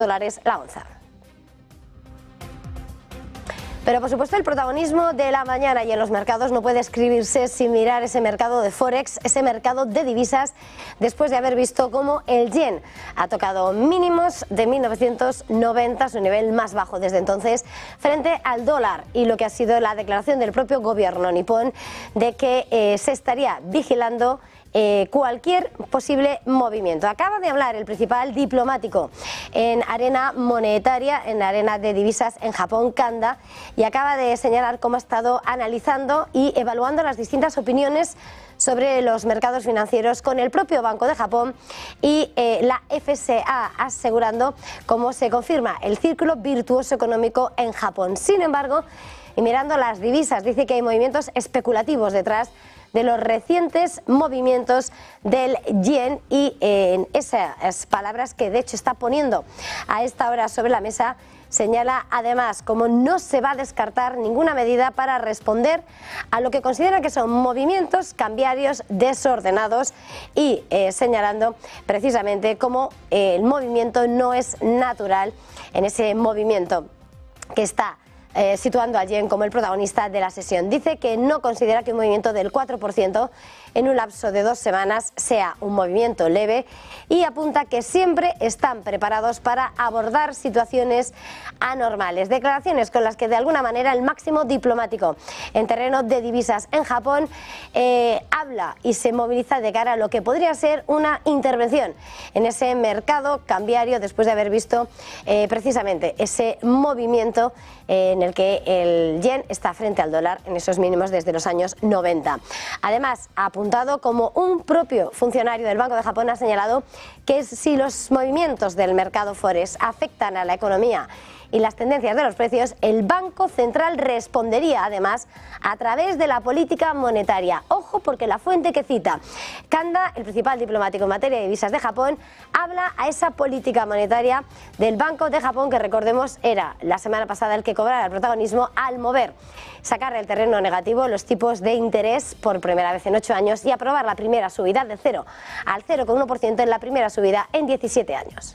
dólares la onza. Pero por supuesto el protagonismo de la mañana y en los mercados no puede escribirse sin mirar ese mercado de Forex, ese mercado de divisas, después de haber visto cómo el yen ha tocado mínimos de 1990, su nivel más bajo desde entonces, frente al dólar y lo que ha sido la declaración del propio gobierno nipón de que eh, se estaría vigilando eh, cualquier posible movimiento. Acaba de hablar el principal diplomático en arena monetaria, en arena de divisas en Japón, Kanda, y acaba de señalar cómo ha estado analizando y evaluando las distintas opiniones sobre los mercados financieros con el propio Banco de Japón y eh, la FSA, asegurando cómo se confirma el círculo virtuoso económico en Japón. Sin embargo, y mirando las divisas. Dice que hay movimientos especulativos detrás de los recientes movimientos del yen y eh, en esas palabras que de hecho está poniendo a esta hora sobre la mesa Señala además como no se va a descartar ninguna medida para responder a lo que considera que son movimientos cambiarios desordenados y eh, señalando precisamente como eh, el movimiento no es natural en ese movimiento que está eh, situando a Jen como el protagonista de la sesión. Dice que no considera que un movimiento del 4% en un lapso de dos semanas sea un movimiento leve y apunta que siempre están preparados para abordar situaciones anormales. Declaraciones con las que de alguna manera el máximo diplomático en terreno de divisas en Japón eh, habla y se moviliza de cara a lo que podría ser una intervención en ese mercado cambiario después de haber visto eh, precisamente ese movimiento en el que el yen está frente al dólar en esos mínimos desde los años 90. Además, ha apuntado como un propio funcionario del Banco de Japón ha señalado que si los movimientos del mercado forex afectan a la economía y las tendencias de los precios, el Banco Central respondería además a través de la política monetaria porque la fuente que cita Kanda, el principal diplomático en materia de divisas de Japón, habla a esa política monetaria del Banco de Japón que recordemos era la semana pasada el que cobraba el protagonismo al mover, sacar del terreno negativo los tipos de interés por primera vez en ocho años y aprobar la primera subida de 0 al 0,1% en la primera subida en 17 años.